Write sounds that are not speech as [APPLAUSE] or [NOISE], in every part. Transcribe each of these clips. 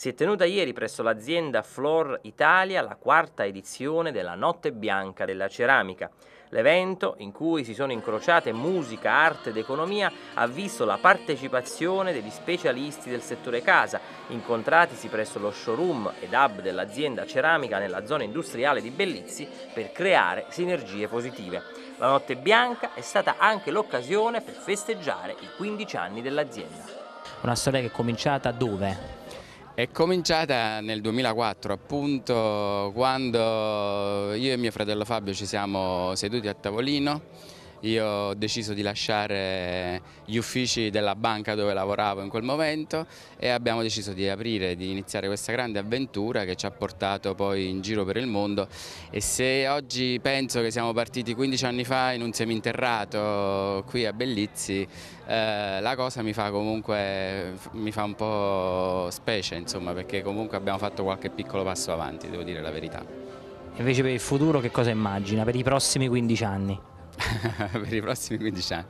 Si è tenuta ieri presso l'azienda Flor Italia la quarta edizione della Notte Bianca della Ceramica. L'evento, in cui si sono incrociate musica, arte ed economia, ha visto la partecipazione degli specialisti del settore casa, incontratisi presso lo showroom ed hub dell'azienda ceramica nella zona industriale di Bellizzi per creare sinergie positive. La Notte Bianca è stata anche l'occasione per festeggiare i 15 anni dell'azienda. Una storia che è cominciata dove? È cominciata nel 2004 appunto quando io e mio fratello Fabio ci siamo seduti a tavolino io ho deciso di lasciare gli uffici della banca dove lavoravo in quel momento e abbiamo deciso di aprire, di iniziare questa grande avventura che ci ha portato poi in giro per il mondo e se oggi penso che siamo partiti 15 anni fa in un seminterrato qui a Bellizzi, eh, la cosa mi fa comunque mi fa un po' specie insomma perché comunque abbiamo fatto qualche piccolo passo avanti, devo dire la verità. Invece per il futuro che cosa immagina? Per i prossimi 15 anni? [LAUGHS] per i prossimi 15 anni.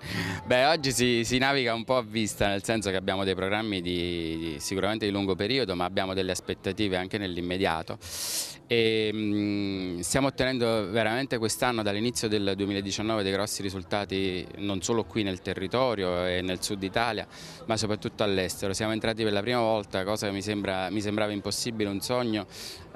Beh, oggi si, si, naviga un po' a vista, nel senso che abbiamo dei programmi di, di, sicuramente di lungo periodo, ma abbiamo delle aspettative anche nell'immediato. E, ehm, mh, stiamo ottenendo veramente quest'anno, dall'inizio del 2019, dei grossi risultati non solo qui nel territorio e nel sud Italia, ma soprattutto all'estero. Siamo entrati per la prima volta, cosa che mi, sembra, mi sembrava impossibile, un sogno,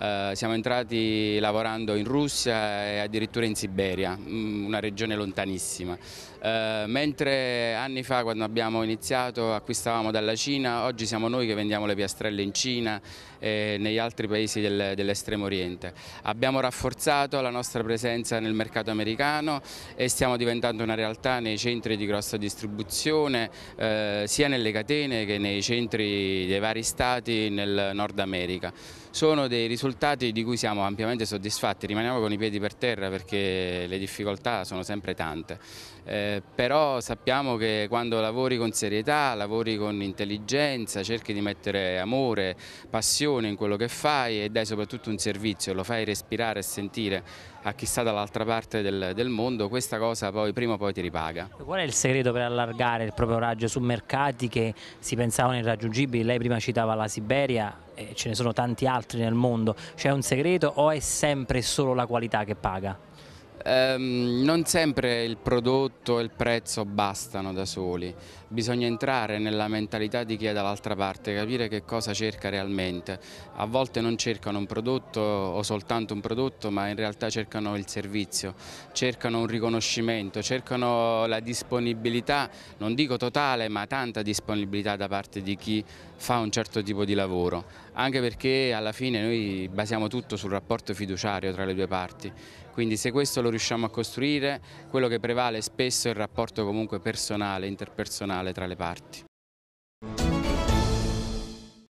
eh, siamo entrati lavorando in Russia e addirittura in Siberia, mm, una regione lontana lontanissima. Eh, mentre anni fa quando abbiamo iniziato acquistavamo dalla Cina, oggi siamo noi che vendiamo le piastrelle in Cina e negli altri paesi del, dell'estremo oriente. Abbiamo rafforzato la nostra presenza nel mercato americano e stiamo diventando una realtà nei centri di grossa distribuzione, eh, sia nelle catene che nei centri dei vari stati nel Nord America. Sono dei risultati di cui siamo ampiamente soddisfatti, rimaniamo con i piedi per terra perché le difficoltà sono sempre tante importante. Eh, però sappiamo che quando lavori con serietà, lavori con intelligenza, cerchi di mettere amore, passione in quello che fai e dai soprattutto un servizio, lo fai respirare e sentire a chi sta dall'altra parte del, del, mondo, questa cosa poi prima o poi ti ripaga. Qual è il segreto per allargare il proprio raggio su mercati che si pensavano irraggiungibili? Lei prima citava la Siberia, e ce ne sono tanti altri nel mondo, c'è un segreto o è sempre solo la qualità che paga? Um, non sempre il prodotto e il prezzo bastano da soli, bisogna entrare nella mentalità di chi è dall'altra parte, capire che cosa cerca realmente. A volte non cercano un prodotto o soltanto un prodotto, ma in realtà cercano il servizio, cercano un riconoscimento, cercano la disponibilità, non dico totale, ma tanta disponibilità da parte di chi fa un certo tipo di lavoro, anche perché alla fine noi basiamo tutto sul rapporto fiduciario tra le due parti. Quindi se questo lo riusciamo a costruire, quello che prevale spesso è il rapporto comunque personale, interpersonale tra le parti.